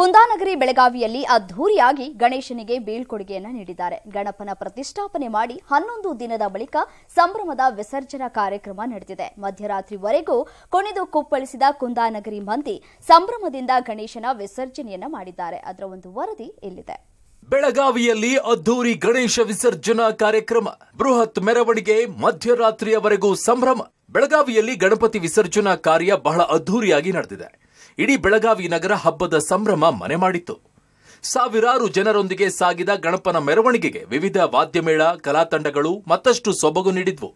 ಕುಂದಾನಗರಿ ಬೆಳಗಾವಿಯಲ್ಲಿ ಅದ್ದೂರಿಯಾಗಿ ಗಣೇಶನಿಗೆ ಬೀಳ್ಕೊಡುಗೆಯನ್ನು ನೀಡಿದ್ದಾರೆ ಗಣಪನ ಪ್ರತಿಷ್ಠಾಪನೆ ಮಾಡಿ ಹನ್ನೊಂದು ದಿನದ ಬಳಿಕ ಸಂಭ್ರಮದ ವಿಸರ್ಜನಾ ಕಾರ್ಯಕ್ರಮ ನಡೆದಿದೆ ಮಧ್ಯರಾತ್ರಿವರೆಗೂ ಕುಣಿದು ಕುಪ್ಪಳಿಸಿದ ಕುಂದಾನಗರಿ ಮಂದಿ ಸಂಭ್ರಮದಿಂದ ಗಣೇಶನ ವಿಸರ್ಜನೆಯನ್ನ ಮಾಡಿದ್ದಾರೆ ಅದರ ಒಂದು ವರದಿ ಇಲ್ಲಿದೆ ಬೆಳಗಾವಿಯಲ್ಲಿ ಅದ್ದೂರಿ ಗಣೇಶ ವಿಸರ್ಜನಾ ಕಾರ್ಯಕ್ರಮ ಬೃಹತ್ ಮೆರವಣಿಗೆ ಮಧ್ಯರಾತ್ರಿಯವರೆಗೂ ಸಂಭ್ರಮ ಬೆಳಗಾವಿಯಲ್ಲಿ ಗಣಪತಿ ವಿಸರ್ಜನಾ ಕಾರ್ಯ ಬಹಳ ಅದ್ಧೂರಿಯಾಗಿ ನಡೆದಿದೆ ಇಡೀ ಬೆಳಗಾವಿ ನಗರ ಹಬ್ಬದ ಸಂಭ್ರಮ ಮನೆ ಮಾಡಿತ್ತು ಸಾವಿರಾರು ಜನರೊಂದಿಗೆ ಸಾಗಿದ ಗಣಪನ ಮೆರವಣಿಗೆಗೆ ವಿವಿಧ ವಾದ್ಯಮೇಳ ಕಲಾತಂಡಗಳು ಮತ್ತಷ್ಟು ಸೊಬಗು ನೀಡಿದ್ವು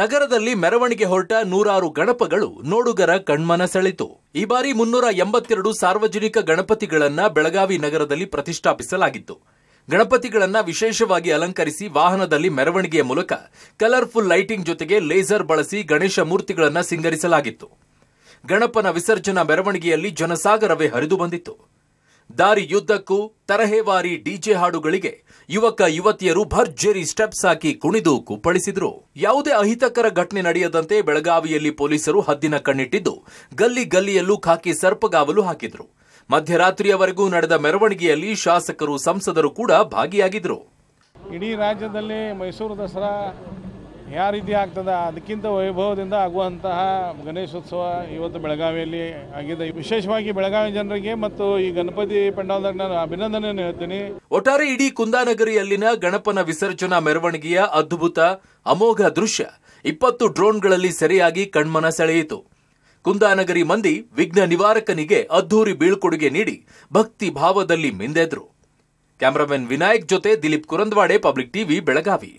ನಗರದಲ್ಲಿ ಮೆರವಣಿಗೆ ಹೊರಟ ನೂರಾರು ಗಣಪಗಳು ನೋಡುಗರ ಕಣ್ಮನ ಸೆಳೆತು ಈ ಬಾರಿ ಮುನ್ನೂರ ಎಂಬತ್ತೆರಡು ಸಾರ್ವಜನಿಕ ಗಣಪತಿಗಳನ್ನ ಬೆಳಗಾವಿ ನಗರದಲ್ಲಿ ಪ್ರತಿಷ್ಠಾಪಿಸಲಾಗಿತ್ತು ಗಣಪತಿಗಳನ್ನ ವಿಶೇಷವಾಗಿ ಅಲಂಕರಿಸಿ ವಾಹನದಲ್ಲಿ ಮೆರವಣಿಗೆಯ ಮೂಲಕ ಕಲರ್ಫುಲ್ ಲೈಟಿಂಗ್ ಜೊತೆಗೆ ಲೇಸರ್ ಬಳಸಿ ಗಣೇಶ ಮೂರ್ತಿಗಳನ್ನ ಸಿಂಗರಿಸಲಾಗಿತ್ತು ಗಣಪನ ವಿಸರ್ಜನಾ ಮೆರವಣಿಗೆಯಲ್ಲಿ ಜನಸಾಗರವೇ ಹರಿದು ಬಂದಿತ್ತು ದಾರಿಯುದ್ದಕ್ಕೂ ತರಹೇವಾರಿ ಡಿಜೆ ಹಾಡುಗಳಿಗೆ ಯುವಕ ಯುವತಿಯರು ಭರ್ಜರಿ ಸ್ಟೆಪ್ಸ್ ಹಾಕಿ ಕುಣಿದು ಕುಪ್ಪಳಿಸಿದ್ರು ಯಾವುದೇ ಅಹಿತಕರ ಘಟನೆ ನಡೆಯದಂತೆ ಬೆಳಗಾವಿಯಲ್ಲಿ ಪೊಲೀಸರು ಹದ್ದಿನ ಕಣ್ಣಿಟ್ಟಿದ್ದು ಗಲ್ಲಿ ಗಲ್ಲಿಯಲ್ಲೂ ಖಾಕಿ ಸರ್ಪಗಾವಲು ಹಾಕಿದ್ರು ಮಧ್ಯರಾತ್ರಿಯವರೆಗೂ ನಡೆದ ಮೆರವಣಿಗೆಯಲ್ಲಿ ಶಾಸಕರು ಸಂಸದರು ಕೂಡ ಭಾಗಿಯಾಗಿದ್ದರು ಇಡೀ ರಾಜ್ಯದಲ್ಲಿ ಮೈಸೂರು ದಸರಾ ಯಾವ ರೀತಿ ಆಗ್ತದ ಅದಕ್ಕಿಂತ ವೈಭವದಿಂದ ಆಗುವಂತಹ ಗಣೇಶೋತ್ಸವ ಇವತ್ತು ಬೆಳಗಾವಿಯಲ್ಲಿ ಆಗಿದೆ ವಿಶೇಷವಾಗಿ ಬೆಳಗಾವಿ ಜನರಿಗೆ ಮತ್ತು ಈ ಗಣಪತಿ ಪೆಂಡಾಲ್ದಾಗ ನಾನು ಅಭಿನಂದನೆಯನ್ನು ಹೇಳ್ತೀನಿ ಒಟ್ಟಾರೆ ಇಡೀ ಕುಂದಾನಗರಿಯಲ್ಲಿನ ಗಣಪನ ವಿಸರ್ಜನಾ ಮೆರವಣಿಗೆಯ ಅದ್ಭುತ ಅಮೋಘ ದೃಶ್ಯ ಇಪ್ಪತ್ತು ಡ್ರೋನ್ಗಳಲ್ಲಿ ಸರಿಯಾಗಿ ಕಣ್ಮನ ಸೆಳೆಯಿತು ಕುಂದಾನಗರಿ ಮಂದಿ ವಿಘ್ನ ನಿವಾರಕನಿಗೆ ಅದ್ಧೂರಿ ಬೀಳ್ಕೊಡುಗೆ ನೀಡಿ ಭಕ್ತಿ ಭಾವದಲ್ಲಿ ಮಿಂದೆದ್ರು ಕ್ಯಾಮರಾಮನ್ ವಿನಾಯಕ್ ಜೊತೆ ದಿಲೀಪ್ ಕುರಂದ್ವಾಡೆ ಪಬ್ಲಿಕ್ ಟಿವಿ ಬೆಳಗಾವಿ